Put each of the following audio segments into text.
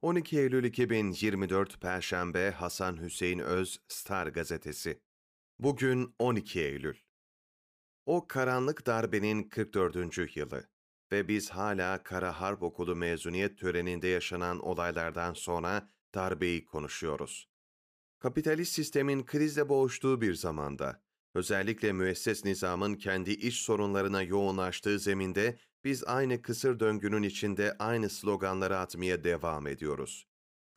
12 Eylül 2024 Perşembe Hasan Hüseyin Öz Star Gazetesi Bugün 12 Eylül. O karanlık darbenin 44. yılı ve biz hala Kara Harp Okulu mezuniyet töreninde yaşanan olaylardan sonra darbeyi konuşuyoruz. Kapitalist sistemin krizle boğuştuğu bir zamanda, özellikle müesses nizamın kendi iş sorunlarına yoğunlaştığı zeminde biz aynı kısır döngünün içinde aynı sloganları atmaya devam ediyoruz.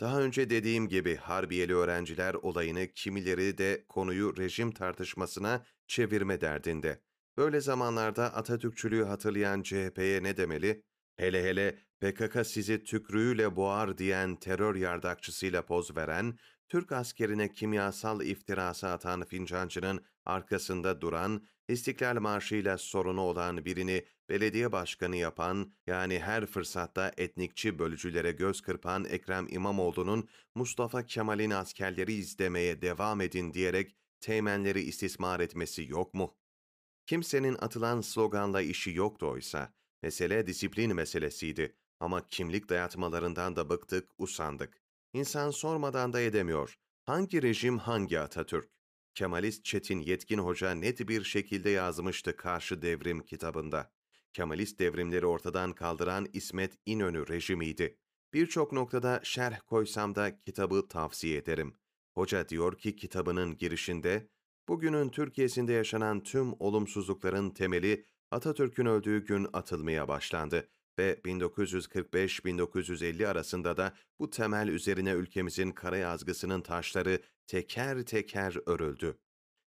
Daha önce dediğim gibi Harbiyeli öğrenciler olayını kimileri de konuyu rejim tartışmasına çevirme derdinde. Böyle zamanlarda Atatürkçülüğü hatırlayan CHP'ye ne demeli? Hele hele PKK sizi tükrüğüyle boğar diyen terör yardakçısıyla poz veren, Türk askerine kimyasal iftirası atan Fincancı'nın arkasında duran, İstiklal Marşı'yla sorunu olan birini belediye başkanı yapan, yani her fırsatta etnikçi bölücülere göz kırpan Ekrem İmamoğlu'nun Mustafa Kemal'in askerleri izlemeye devam edin diyerek teğmenleri istismar etmesi yok mu? Kimsenin atılan sloganla işi yoktu oysa. Mesele disiplin meselesiydi ama kimlik dayatmalarından da bıktık, usandık. İnsan sormadan da edemiyor. Hangi rejim hangi Atatürk? Kemalist Çetin Yetkin Hoca net bir şekilde yazmıştı Karşı Devrim kitabında. Kemalist devrimleri ortadan kaldıran İsmet İnönü rejimiydi. Birçok noktada şerh koysam da kitabı tavsiye ederim. Hoca diyor ki kitabının girişinde, bugünün Türkiye'sinde yaşanan tüm olumsuzlukların temeli Atatürk'ün öldüğü gün atılmaya başlandı ve 1945-1950 arasında da bu temel üzerine ülkemizin kara yazgısının taşları teker teker örüldü.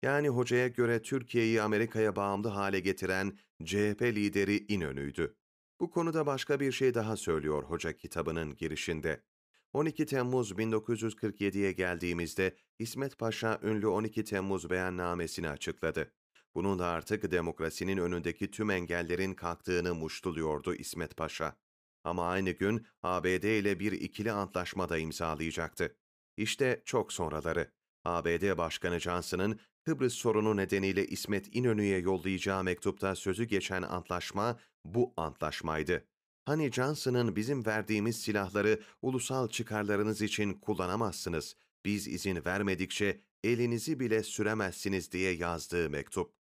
Yani hocaya göre Türkiye'yi Amerika'ya bağımlı hale getiren CHP lideri İnönü'ydü. Bu konuda başka bir şey daha söylüyor hoca kitabının girişinde. 12 Temmuz 1947'ye geldiğimizde İsmet Paşa ünlü 12 Temmuz beyannamesini açıkladı. Bunun da artık demokrasinin önündeki tüm engellerin kalktığını muştuluyordu İsmet Paşa. Ama aynı gün ABD ile bir ikili antlaşma da imzalayacaktı. İşte çok sonraları. ABD Başkanı Johnson'ın Kıbrıs sorunu nedeniyle İsmet İnönü'ye yollayacağı mektupta sözü geçen antlaşma bu antlaşmaydı. Hani Johnson'ın bizim verdiğimiz silahları ulusal çıkarlarınız için kullanamazsınız, biz izin vermedikçe elinizi bile süremezsiniz diye yazdığı mektup.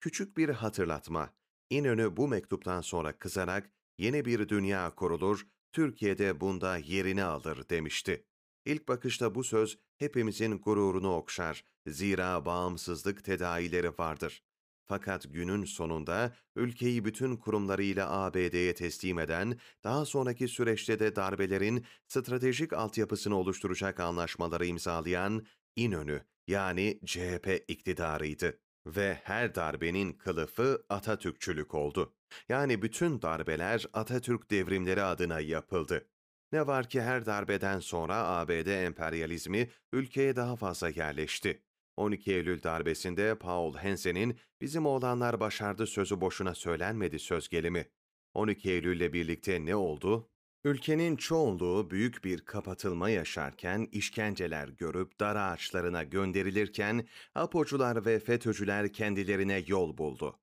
Küçük bir hatırlatma. İnönü bu mektuptan sonra kızarak yeni bir dünya kurulur, Türkiye'de bunda yerini alır demişti. İlk bakışta bu söz hepimizin gururunu okşar. Zira bağımsızlık tedaileri vardır. Fakat günün sonunda ülkeyi bütün kurumlarıyla ABD'ye teslim eden, daha sonraki süreçte de darbelerin stratejik altyapısını oluşturacak anlaşmaları imzalayan İnönü yani CHP iktidarıydı. Ve her darbenin kılıfı Atatürkçülük oldu. Yani bütün darbeler Atatürk devrimleri adına yapıldı. Ne var ki her darbeden sonra ABD emperyalizmi ülkeye daha fazla yerleşti. 12 Eylül darbesinde Paul Hense'nin bizim oğlanlar başardı sözü boşuna söylenmedi söz gelimi. 12 Eylül'le birlikte ne oldu? Ülkenin çoğunluğu büyük bir kapatılma yaşarken, işkenceler görüp dar ağaçlarına gönderilirken, Apocular ve FETÖ'cüler kendilerine yol buldu.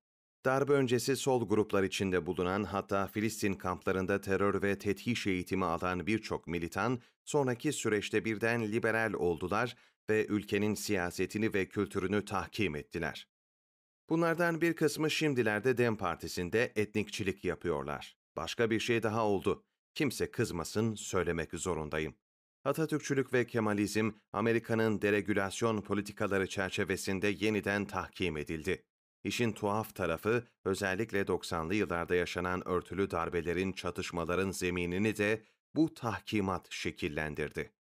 Darbe öncesi sol gruplar içinde bulunan hatta Filistin kamplarında terör ve tethiş eğitimi alan birçok militan, sonraki süreçte birden liberal oldular ve ülkenin siyasetini ve kültürünü tahkim ettiler. Bunlardan bir kısmı şimdilerde Dem Partisi'nde etnikçilik yapıyorlar. Başka bir şey daha oldu. Kimse kızmasın, söylemek zorundayım. Atatürkçülük ve Kemalizm, Amerika'nın deregülasyon politikaları çerçevesinde yeniden tahkim edildi. İşin tuhaf tarafı, özellikle 90'lı yıllarda yaşanan örtülü darbelerin, çatışmaların zeminini de bu tahkimat şekillendirdi.